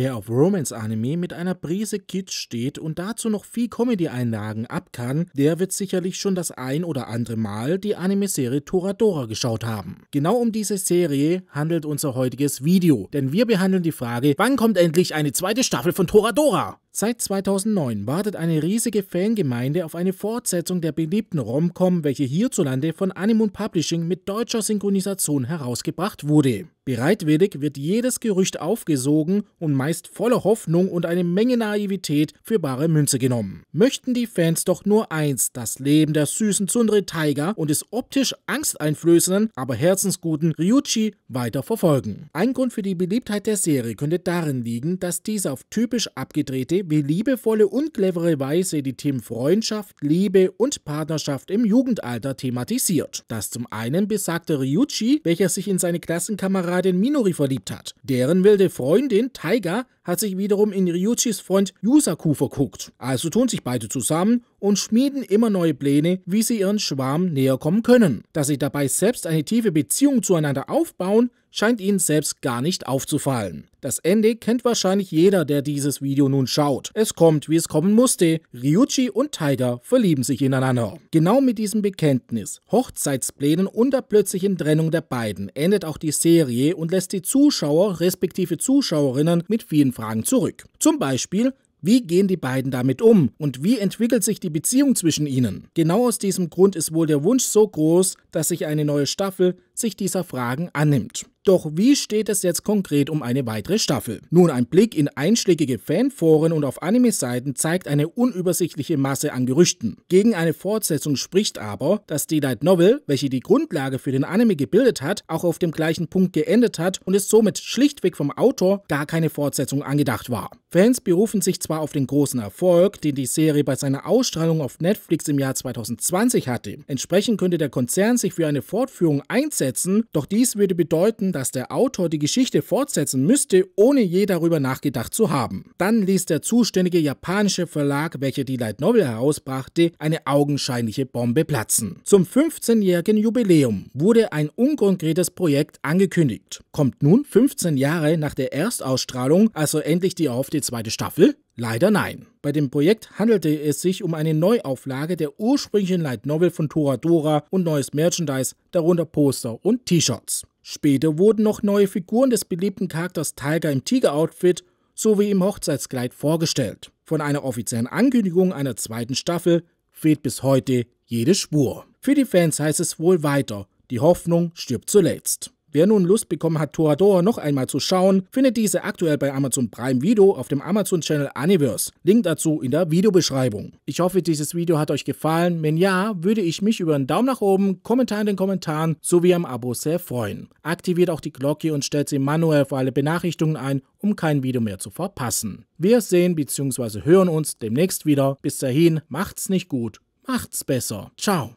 Wer auf Romance-Anime mit einer Prise Kitsch steht und dazu noch viel Comedy-Einlagen abkann, der wird sicherlich schon das ein oder andere Mal die Anime-Serie Toradora geschaut haben. Genau um diese Serie handelt unser heutiges Video, denn wir behandeln die Frage, wann kommt endlich eine zweite Staffel von Toradora? Seit 2009 wartet eine riesige Fangemeinde auf eine Fortsetzung der beliebten Rom-Com, welche hierzulande von Animoon Publishing mit deutscher Synchronisation herausgebracht wurde. Bereitwillig wird jedes Gerücht aufgesogen und meist voller Hoffnung und eine Menge Naivität für bare Münze genommen. Möchten die Fans doch nur eins, das Leben der süßen Tsundere Tiger und des optisch angsteinflößenden, aber herzensguten Ryuchi weiter verfolgen. Ein Grund für die Beliebtheit der Serie könnte darin liegen, dass diese auf typisch abgedrehte wie liebevolle und clevere Weise die Themen Freundschaft, Liebe und Partnerschaft im Jugendalter thematisiert. Das zum einen besagte Ryuchi, welcher sich in seine Klassenkameradin Minori verliebt hat. Deren wilde Freundin Taiga hat sich wiederum in Ryuchis Freund Yusaku verguckt. Also tun sich beide zusammen und schmieden immer neue Pläne, wie sie ihren Schwarm näher kommen können. Dass sie dabei selbst eine tiefe Beziehung zueinander aufbauen, scheint ihnen selbst gar nicht aufzufallen. Das Ende kennt wahrscheinlich jeder, der dieses Video nun schaut. Es kommt, wie es kommen musste. Ryuji und Tiger verlieben sich ineinander. Genau mit diesem Bekenntnis, Hochzeitsplänen und der plötzlichen Trennung der beiden endet auch die Serie und lässt die Zuschauer respektive Zuschauerinnen mit vielen Fragen zurück. Zum Beispiel, wie gehen die beiden damit um und wie entwickelt sich die Beziehung zwischen ihnen? Genau aus diesem Grund ist wohl der Wunsch so groß, dass sich eine neue Staffel sich dieser Fragen annimmt. Doch wie steht es jetzt konkret um eine weitere Staffel? Nun, ein Blick in einschlägige Fanforen und auf Anime-Seiten zeigt eine unübersichtliche Masse an Gerüchten. Gegen eine Fortsetzung spricht aber, dass die Light Novel, welche die Grundlage für den Anime gebildet hat, auch auf dem gleichen Punkt geendet hat und es somit schlichtweg vom Autor gar keine Fortsetzung angedacht war. Fans berufen sich zwar auf den großen Erfolg, den die Serie bei seiner Ausstrahlung auf Netflix im Jahr 2020 hatte. Entsprechend könnte der Konzern sich für eine Fortführung einsetzen, doch dies würde bedeuten, dass der Autor die Geschichte fortsetzen müsste, ohne je darüber nachgedacht zu haben. Dann ließ der zuständige japanische Verlag, welcher die Light Novel herausbrachte, eine augenscheinliche Bombe platzen. Zum 15-jährigen Jubiläum wurde ein unkonkretes Projekt angekündigt. Kommt nun 15 Jahre nach der Erstausstrahlung also endlich die erhoffte zweite Staffel? Leider nein. Bei dem Projekt handelte es sich um eine Neuauflage der ursprünglichen Light Novel von Toradora und neues Merchandise, darunter Poster und T-Shirts. Später wurden noch neue Figuren des beliebten Charakters Tiger im Tiger-Outfit sowie im Hochzeitskleid vorgestellt. Von einer offiziellen Ankündigung einer zweiten Staffel fehlt bis heute jede Spur. Für die Fans heißt es wohl weiter, die Hoffnung stirbt zuletzt. Wer nun Lust bekommen hat, Toradora noch einmal zu schauen, findet diese aktuell bei Amazon Prime Video auf dem Amazon Channel Aniverse. Link dazu in der Videobeschreibung. Ich hoffe, dieses Video hat euch gefallen. Wenn ja, würde ich mich über einen Daumen nach oben, Kommentar in den Kommentaren sowie am Abo sehr freuen. Aktiviert auch die Glocke und stellt sie manuell für alle Benachrichtigungen ein, um kein Video mehr zu verpassen. Wir sehen bzw. hören uns demnächst wieder. Bis dahin, macht's nicht gut, macht's besser. Ciao.